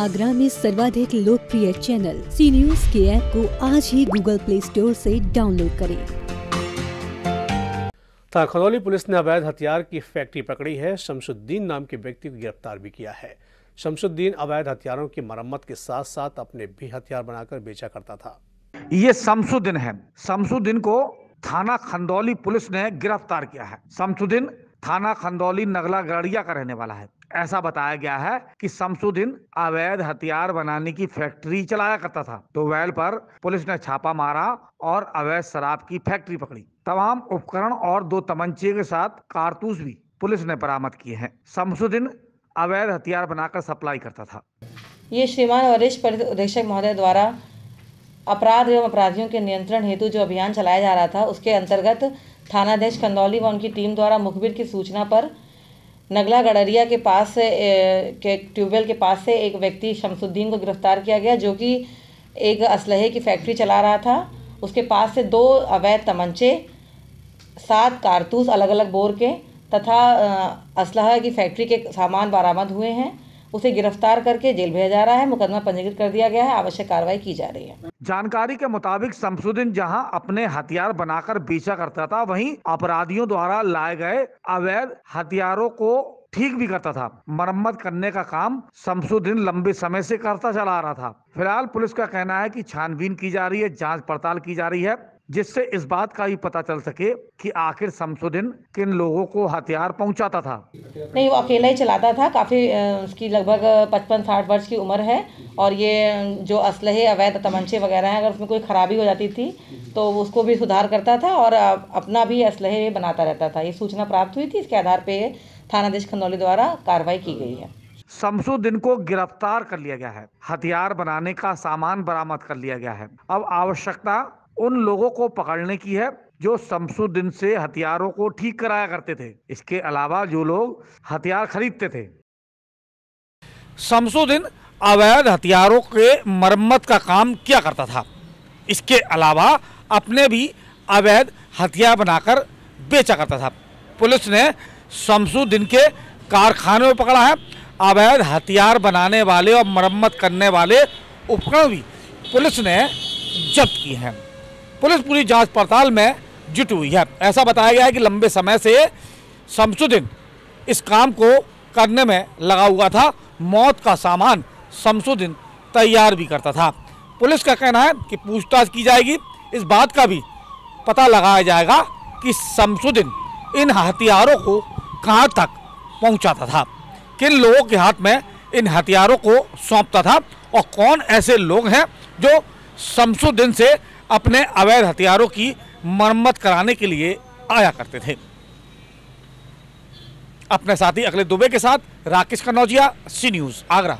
आगरा में सर्वाधिक लोकप्रिय चैनल सी न्यूज के ऐप को आज ही गूगल प्ले स्टोर से डाउनलोड करें ताखनौली पुलिस ने अवैध हथियार की फैक्ट्री पकड़ी है शमशुद्दीन नाम के व्यक्ति को गिरफ्तार भी किया है शमशुद्दीन अवैध हथियारों की मरम्मत के साथ साथ अपने भी हथियार बनाकर बेचा करता था ये शमशुद्दीन है शमशुद्दीन को थाना खंदौली पुलिस ने गिरफ्तार किया है शमशुद्दीन थाना खंदौली नगला गड़िया का रहने वाला है ऐसा बताया गया है कि शमसुद्दीन अवैध हथियार बनाने की फैक्ट्री चलाया करता था तो वेल पर पुलिस ने छापा मारा और अवैध शराब की फैक्ट्री पकड़ी तमाम उपकरण और दो तमंचे के साथ कारतूस भी पुलिस ने बरामद किए हैं शमसुद्दीन अवैध हथियार बनाकर सप्लाई करता था ये श्रीमान वरिष्ठ महोदय द्वारा अपराध एवं अपराधियों के नियंत्रण हेतु जो अभियान चलाया जा रहा था उसके अंतर्गत थानाध्यक्ष कंदौली व उनकी टीम द्वारा मुखबिर की सूचना पर नगला गडरिया के पास से के ट्यूबवेल के पास से एक व्यक्ति शमसुद्दीन को गिरफ्तार किया गया जो कि एक असलहे की फैक्ट्री चला रहा था उसके पास से दो अवैध तमंचे सात कारतूस अलग अलग बोर के तथा असलहा की फैक्ट्री के सामान बरामद हुए हैं उसे गिरफ्तार करके जेल भेजा जा रहा है मुकदमा पंजीकृत कर दिया गया है आवश्यक कार्रवाई की जा रही है जानकारी के मुताबिक शमसुद्दीन जहां अपने हथियार बनाकर बेचा करता था वहीं अपराधियों द्वारा लाए गए अवैध हथियारों को ठीक भी करता था मरम्मत करने का काम शमसुद्दीन लंबे समय से करता चला आ रहा था फिलहाल पुलिस का कहना है कि छानबीन की जा रही है जांच पड़ताल की जा रही है जिससे इस बात का भी पता चल सके कि आखिर शमसुद्दीन किन लोगों को हथियार पहुंचाता था नहीं वो अकेला ही चलाता था काफ़ी उसकी लगभग पचपन साठ वर्ष की उम्र है और ये जो असलहे अवैध तमंचे वगैरह हैं अगर उसमें कोई ख़राबी हो जाती थी तो उसको भी सुधार करता था और अपना भी असलहे बनाता रहता था ये सूचना प्राप्त हुई थी इसके आधार पे थानाधीश खंदौली द्वारा कार्रवाई की गई है शमसुद्दीन को गिरफ्तार कर लिया गया है हथियार बनाने का सामान बरामद कर लिया गया है अब आवश्यकता उन लोगों को पकड़ने की है जो शमसुद्दीन से हथियारों को ठीक कराया करते थे इसके अलावा जो लोग हथियार खरीदते थे शमसुद्दीन अवैध हथियारों के मरम्मत का काम किया करता था इसके अलावा अपने भी अवैध हथियार बनाकर बेचा करता था पुलिस ने शमसुद्दीन के कारखाने में पकड़ा है अवैध हथियार बनाने वाले और मरम्मत करने वाले उपकरण भी पुलिस ने जब्त किए हैं पुलिस पूरी जांच पड़ताल में जुट हुई है ऐसा बताया गया है कि लंबे समय से शमसुद्दीन इस काम को करने में लगा हुआ था मौत का सामान शमसुद्दीन तैयार भी करता था पुलिस का कहना है कि पूछताछ की जाएगी इस बात का भी पता लगाया जाएगा कि शमसुद्दीन इन हथियारों को कहाँ तक पहुँचाता था किन लोगों के हाथ में इन हथियारों को सौंपता था और कौन ऐसे लोग हैं जो शमसुद्दीन से अपने अवैध हथियारों की मरम्मत कराने के लिए आया करते थे अपने साथी अखिलेश दुबे के साथ राकेश कनौजिया सी न्यूज़ आगरा